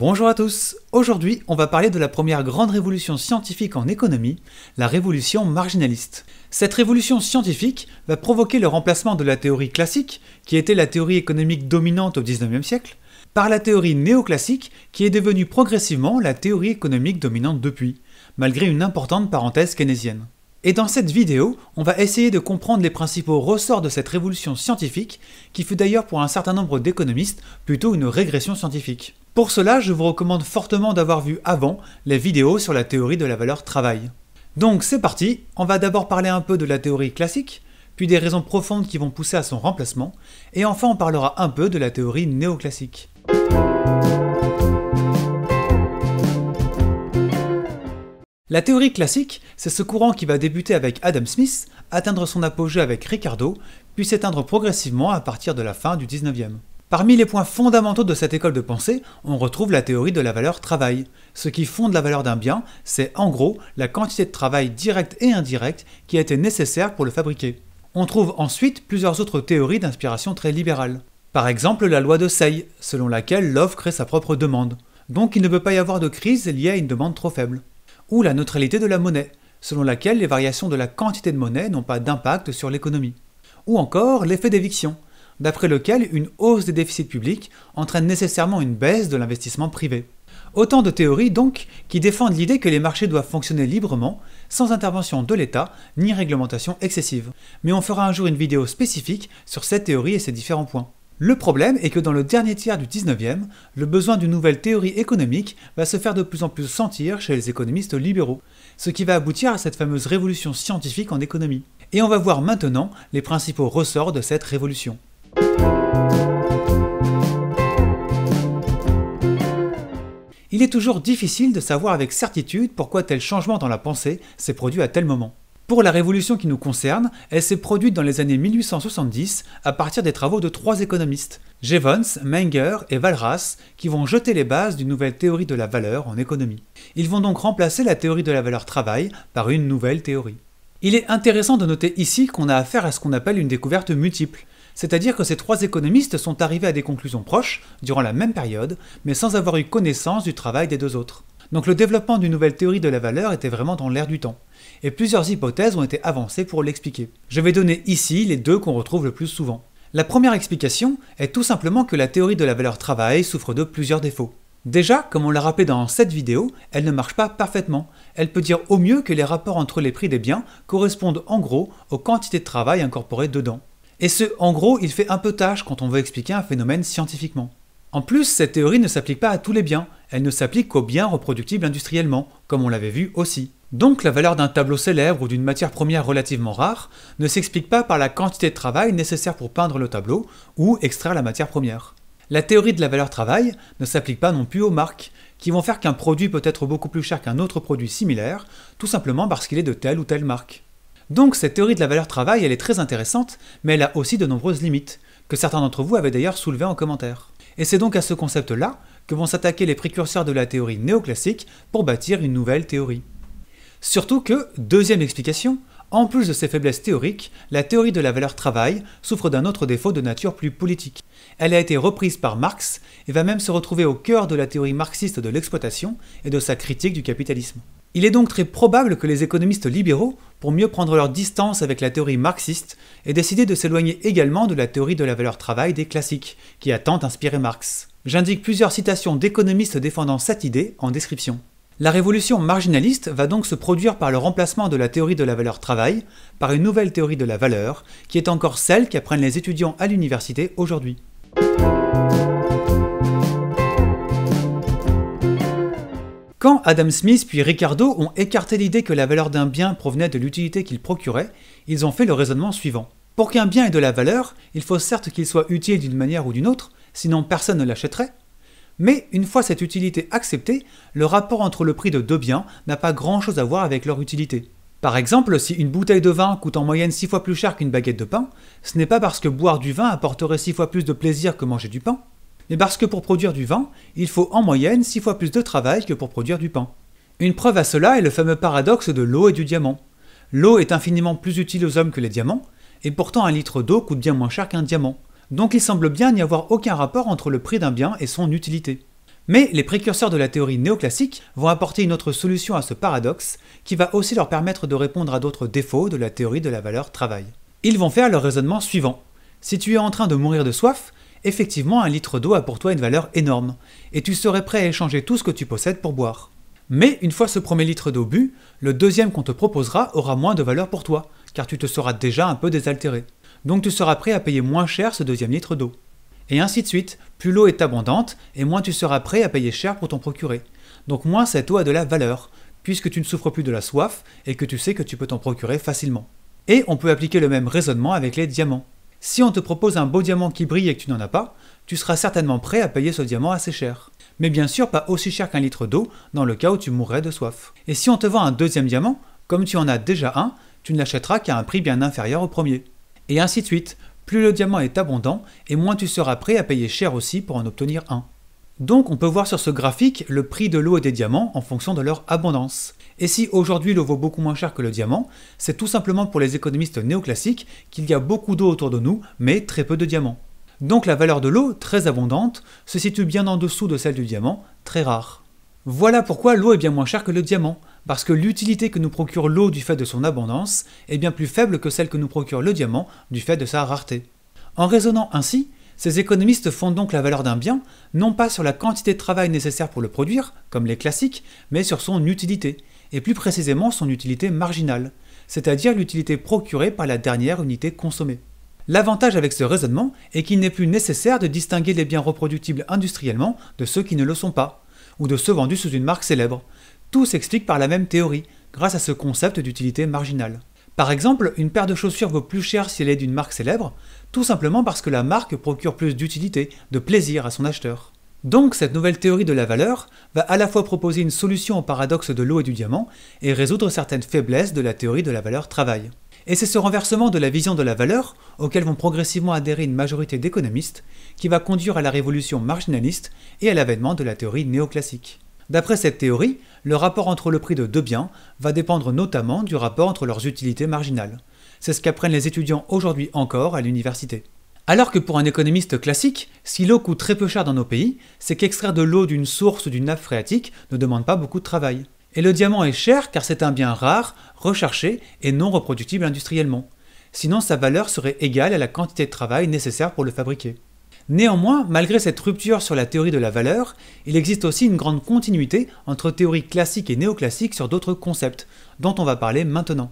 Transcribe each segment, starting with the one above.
Bonjour à tous, aujourd'hui on va parler de la première grande révolution scientifique en économie, la révolution marginaliste. Cette révolution scientifique va provoquer le remplacement de la théorie classique, qui était la théorie économique dominante au 19e siècle, par la théorie néoclassique, qui est devenue progressivement la théorie économique dominante depuis, malgré une importante parenthèse keynésienne. Et dans cette vidéo, on va essayer de comprendre les principaux ressorts de cette révolution scientifique, qui fut d'ailleurs pour un certain nombre d'économistes plutôt une régression scientifique. Pour cela, je vous recommande fortement d'avoir vu avant les vidéos sur la théorie de la valeur travail. Donc c'est parti, on va d'abord parler un peu de la théorie classique, puis des raisons profondes qui vont pousser à son remplacement, et enfin on parlera un peu de la théorie néoclassique. La théorie classique, c'est ce courant qui va débuter avec Adam Smith, atteindre son apogée avec Ricardo, puis s'éteindre progressivement à partir de la fin du 19e. Parmi les points fondamentaux de cette école de pensée, on retrouve la théorie de la valeur travail. Ce qui fonde la valeur d'un bien, c'est en gros la quantité de travail direct et indirect qui a été nécessaire pour le fabriquer. On trouve ensuite plusieurs autres théories d'inspiration très libérale. Par exemple la loi de Say, selon laquelle l'offre crée sa propre demande. Donc il ne peut pas y avoir de crise liée à une demande trop faible ou la neutralité de la monnaie, selon laquelle les variations de la quantité de monnaie n'ont pas d'impact sur l'économie. Ou encore l'effet d'éviction, d'après lequel une hausse des déficits publics entraîne nécessairement une baisse de l'investissement privé. Autant de théories donc qui défendent l'idée que les marchés doivent fonctionner librement, sans intervention de l'État ni réglementation excessive. Mais on fera un jour une vidéo spécifique sur cette théorie et ses différents points. Le problème est que dans le dernier tiers du 19e, le besoin d'une nouvelle théorie économique va se faire de plus en plus sentir chez les économistes libéraux, ce qui va aboutir à cette fameuse révolution scientifique en économie. Et on va voir maintenant les principaux ressorts de cette révolution. Il est toujours difficile de savoir avec certitude pourquoi tel changement dans la pensée s'est produit à tel moment. Pour la révolution qui nous concerne, elle s'est produite dans les années 1870 à partir des travaux de trois économistes, Jevons, Menger et Walras, qui vont jeter les bases d'une nouvelle théorie de la valeur en économie. Ils vont donc remplacer la théorie de la valeur travail par une nouvelle théorie. Il est intéressant de noter ici qu'on a affaire à ce qu'on appelle une découverte multiple, c'est-à-dire que ces trois économistes sont arrivés à des conclusions proches durant la même période, mais sans avoir eu connaissance du travail des deux autres. Donc le développement d'une nouvelle théorie de la valeur était vraiment dans l'air du temps et plusieurs hypothèses ont été avancées pour l'expliquer. Je vais donner ici les deux qu'on retrouve le plus souvent. La première explication est tout simplement que la théorie de la valeur travail souffre de plusieurs défauts. Déjà, comme on l'a rappelé dans cette vidéo, elle ne marche pas parfaitement. Elle peut dire au mieux que les rapports entre les prix des biens correspondent en gros aux quantités de travail incorporées dedans. Et ce en gros, il fait un peu tâche quand on veut expliquer un phénomène scientifiquement. En plus, cette théorie ne s'applique pas à tous les biens, elle ne s'applique qu'aux biens reproductibles industriellement, comme on l'avait vu aussi. Donc la valeur d'un tableau célèbre ou d'une matière première relativement rare ne s'explique pas par la quantité de travail nécessaire pour peindre le tableau ou extraire la matière première. La théorie de la valeur travail ne s'applique pas non plus aux marques, qui vont faire qu'un produit peut être beaucoup plus cher qu'un autre produit similaire, tout simplement parce qu'il est de telle ou telle marque. Donc cette théorie de la valeur travail, elle est très intéressante, mais elle a aussi de nombreuses limites, que certains d'entre vous avaient d'ailleurs soulevées en commentaire. Et c'est donc à ce concept-là que vont s'attaquer les précurseurs de la théorie néoclassique pour bâtir une nouvelle théorie. Surtout que, deuxième explication, en plus de ses faiblesses théoriques, la théorie de la valeur travail souffre d'un autre défaut de nature plus politique. Elle a été reprise par Marx et va même se retrouver au cœur de la théorie marxiste de l'exploitation et de sa critique du capitalisme. Il est donc très probable que les économistes libéraux, pour mieux prendre leur distance avec la théorie marxiste, aient décidé de s'éloigner également de la théorie de la valeur travail des classiques, qui a tant inspiré Marx. J'indique plusieurs citations d'économistes défendant cette idée en description. La révolution marginaliste va donc se produire par le remplacement de la théorie de la valeur travail par une nouvelle théorie de la valeur, qui est encore celle qu'apprennent les étudiants à l'université aujourd'hui. Quand Adam Smith puis Ricardo ont écarté l'idée que la valeur d'un bien provenait de l'utilité qu'il procurait, ils ont fait le raisonnement suivant. Pour qu'un bien ait de la valeur, il faut certes qu'il soit utile d'une manière ou d'une autre, sinon personne ne l'achèterait, mais une fois cette utilité acceptée, le rapport entre le prix de deux biens n'a pas grand-chose à voir avec leur utilité. Par exemple, si une bouteille de vin coûte en moyenne 6 fois plus cher qu'une baguette de pain, ce n'est pas parce que boire du vin apporterait 6 fois plus de plaisir que manger du pain, mais parce que pour produire du vin, il faut en moyenne 6 fois plus de travail que pour produire du pain. Une preuve à cela est le fameux paradoxe de l'eau et du diamant. L'eau est infiniment plus utile aux hommes que les diamants, et pourtant un litre d'eau coûte bien moins cher qu'un diamant. Donc il semble bien n'y avoir aucun rapport entre le prix d'un bien et son utilité. Mais les précurseurs de la théorie néoclassique vont apporter une autre solution à ce paradoxe qui va aussi leur permettre de répondre à d'autres défauts de la théorie de la valeur travail. Ils vont faire le raisonnement suivant. Si tu es en train de mourir de soif, effectivement un litre d'eau a pour toi une valeur énorme, et tu serais prêt à échanger tout ce que tu possèdes pour boire. Mais une fois ce premier litre d'eau bu, le deuxième qu'on te proposera aura moins de valeur pour toi, car tu te seras déjà un peu désaltéré. Donc tu seras prêt à payer moins cher ce deuxième litre d'eau. Et ainsi de suite, plus l'eau est abondante, et moins tu seras prêt à payer cher pour t'en procurer. Donc moins cette eau a de la valeur, puisque tu ne souffres plus de la soif et que tu sais que tu peux t'en procurer facilement. Et on peut appliquer le même raisonnement avec les diamants. Si on te propose un beau diamant qui brille et que tu n'en as pas, tu seras certainement prêt à payer ce diamant assez cher. Mais bien sûr pas aussi cher qu'un litre d'eau dans le cas où tu mourrais de soif. Et si on te vend un deuxième diamant, comme tu en as déjà un, tu ne l'achèteras qu'à un prix bien inférieur au premier. Et ainsi de suite, plus le diamant est abondant, et moins tu seras prêt à payer cher aussi pour en obtenir un. Donc on peut voir sur ce graphique le prix de l'eau et des diamants en fonction de leur abondance. Et si aujourd'hui l'eau vaut beaucoup moins cher que le diamant, c'est tout simplement pour les économistes néoclassiques qu'il y a beaucoup d'eau autour de nous, mais très peu de diamants. Donc la valeur de l'eau, très abondante, se situe bien en dessous de celle du diamant, très rare. Voilà pourquoi l'eau est bien moins chère que le diamant, parce que l'utilité que nous procure l'eau du fait de son abondance est bien plus faible que celle que nous procure le diamant du fait de sa rareté. En raisonnant ainsi, ces économistes fondent donc la valeur d'un bien, non pas sur la quantité de travail nécessaire pour le produire, comme les classiques, mais sur son utilité, et plus précisément son utilité marginale, c'est-à-dire l'utilité procurée par la dernière unité consommée. L'avantage avec ce raisonnement est qu'il n'est plus nécessaire de distinguer les biens reproductibles industriellement de ceux qui ne le sont pas, ou de ceux vendus sous une marque célèbre. Tout s'explique par la même théorie, grâce à ce concept d'utilité marginale. Par exemple, une paire de chaussures vaut plus cher si elle est d'une marque célèbre, tout simplement parce que la marque procure plus d'utilité, de plaisir à son acheteur. Donc cette nouvelle théorie de la valeur va à la fois proposer une solution au paradoxe de l'eau et du diamant et résoudre certaines faiblesses de la théorie de la valeur travail. Et c'est ce renversement de la vision de la valeur, auquel vont progressivement adhérer une majorité d'économistes, qui va conduire à la révolution marginaliste et à l'avènement de la théorie néoclassique. D'après cette théorie, le rapport entre le prix de deux biens va dépendre notamment du rapport entre leurs utilités marginales. C'est ce qu'apprennent les étudiants aujourd'hui encore à l'université. Alors que pour un économiste classique, si l'eau coûte très peu cher dans nos pays, c'est qu'extraire de l'eau d'une source ou d'une nappe phréatique ne demande pas beaucoup de travail. Et le diamant est cher car c'est un bien rare, recherché et non reproductible industriellement. Sinon sa valeur serait égale à la quantité de travail nécessaire pour le fabriquer. Néanmoins, malgré cette rupture sur la théorie de la valeur, il existe aussi une grande continuité entre théorie classique et néoclassique sur d'autres concepts, dont on va parler maintenant.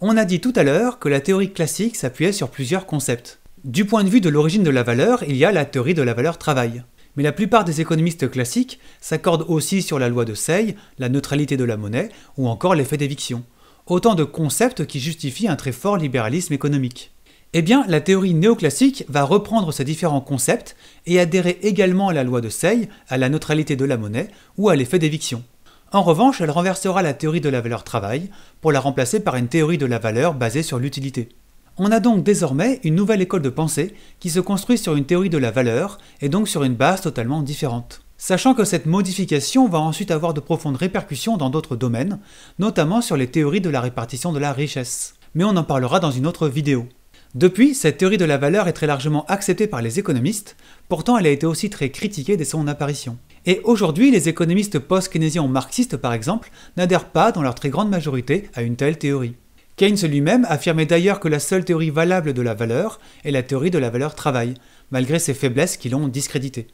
On a dit tout à l'heure que la théorie classique s'appuyait sur plusieurs concepts. Du point de vue de l'origine de la valeur, il y a la théorie de la valeur travail. Mais la plupart des économistes classiques s'accordent aussi sur la loi de Say, la neutralité de la monnaie ou encore l'effet d'éviction autant de concepts qui justifient un très fort libéralisme économique. Eh bien, la théorie néoclassique va reprendre ces différents concepts et adhérer également à la loi de Say, à la neutralité de la monnaie ou à l'effet d'éviction. En revanche, elle renversera la théorie de la valeur travail pour la remplacer par une théorie de la valeur basée sur l'utilité. On a donc désormais une nouvelle école de pensée qui se construit sur une théorie de la valeur et donc sur une base totalement différente sachant que cette modification va ensuite avoir de profondes répercussions dans d'autres domaines, notamment sur les théories de la répartition de la richesse. Mais on en parlera dans une autre vidéo. Depuis, cette théorie de la valeur est très largement acceptée par les économistes, pourtant elle a été aussi très critiquée dès son apparition. Et aujourd'hui, les économistes post-keynésiens ou marxistes par exemple n'adhèrent pas dans leur très grande majorité à une telle théorie. Keynes lui-même affirmait d'ailleurs que la seule théorie valable de la valeur est la théorie de la valeur travail, malgré ses faiblesses qui l'ont discréditée.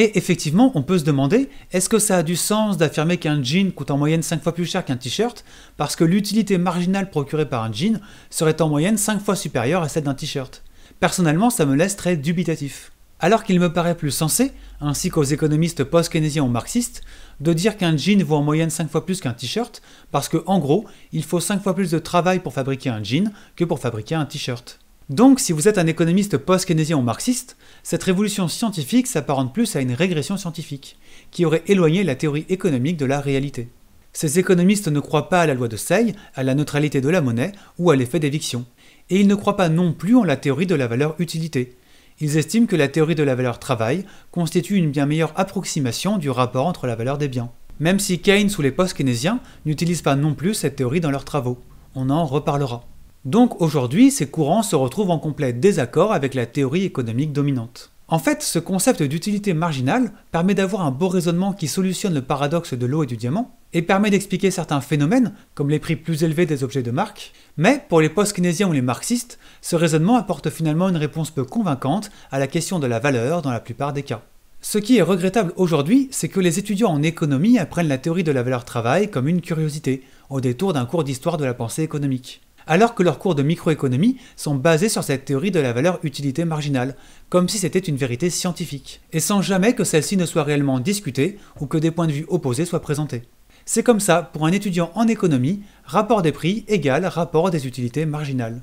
Et effectivement, on peut se demander, est-ce que ça a du sens d'affirmer qu'un jean coûte en moyenne 5 fois plus cher qu'un t-shirt, parce que l'utilité marginale procurée par un jean serait en moyenne 5 fois supérieure à celle d'un t-shirt Personnellement, ça me laisse très dubitatif. Alors qu'il me paraît plus sensé, ainsi qu'aux économistes post-keynésiens ou marxistes, de dire qu'un jean vaut en moyenne 5 fois plus qu'un t-shirt, parce que en gros, il faut 5 fois plus de travail pour fabriquer un jean que pour fabriquer un t-shirt. Donc, si vous êtes un économiste post-keynésien ou marxiste, cette révolution scientifique s'apparente plus à une régression scientifique, qui aurait éloigné la théorie économique de la réalité. Ces économistes ne croient pas à la loi de Say, à la neutralité de la monnaie ou à l'effet d'éviction. Et ils ne croient pas non plus en la théorie de la valeur utilité. Ils estiment que la théorie de la valeur travail constitue une bien meilleure approximation du rapport entre la valeur des biens. Même si Keynes ou les post-keynésiens n'utilisent pas non plus cette théorie dans leurs travaux. On en reparlera. Donc aujourd'hui, ces courants se retrouvent en complet désaccord avec la théorie économique dominante. En fait, ce concept d'utilité marginale permet d'avoir un beau raisonnement qui solutionne le paradoxe de l'eau et du diamant, et permet d'expliquer certains phénomènes, comme les prix plus élevés des objets de marque, mais pour les post-keynésiens ou les marxistes, ce raisonnement apporte finalement une réponse peu convaincante à la question de la valeur dans la plupart des cas. Ce qui est regrettable aujourd'hui, c'est que les étudiants en économie apprennent la théorie de la valeur travail comme une curiosité, au détour d'un cours d'histoire de la pensée économique alors que leurs cours de microéconomie sont basés sur cette théorie de la valeur utilité marginale, comme si c'était une vérité scientifique, et sans jamais que celle-ci ne soit réellement discutée ou que des points de vue opposés soient présentés. C'est comme ça, pour un étudiant en économie, rapport des prix égale rapport des utilités marginales.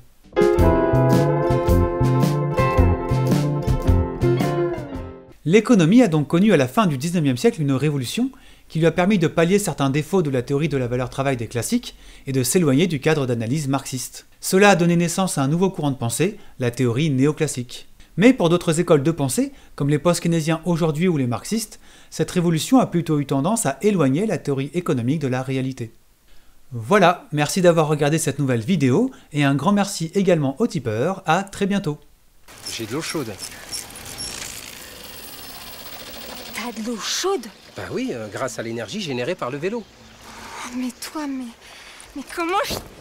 L'économie a donc connu à la fin du 19e siècle une révolution qui lui a permis de pallier certains défauts de la théorie de la valeur travail des classiques et de s'éloigner du cadre d'analyse marxiste. Cela a donné naissance à un nouveau courant de pensée, la théorie néoclassique. Mais pour d'autres écoles de pensée, comme les post-keynésiens aujourd'hui ou les marxistes, cette révolution a plutôt eu tendance à éloigner la théorie économique de la réalité. Voilà, merci d'avoir regardé cette nouvelle vidéo et un grand merci également aux tipeurs, à très bientôt. J'ai de l'eau chaude de l'eau chaude Bah oui, euh, grâce à l'énergie générée par le vélo. Ah, mais toi, mais... Mais comment je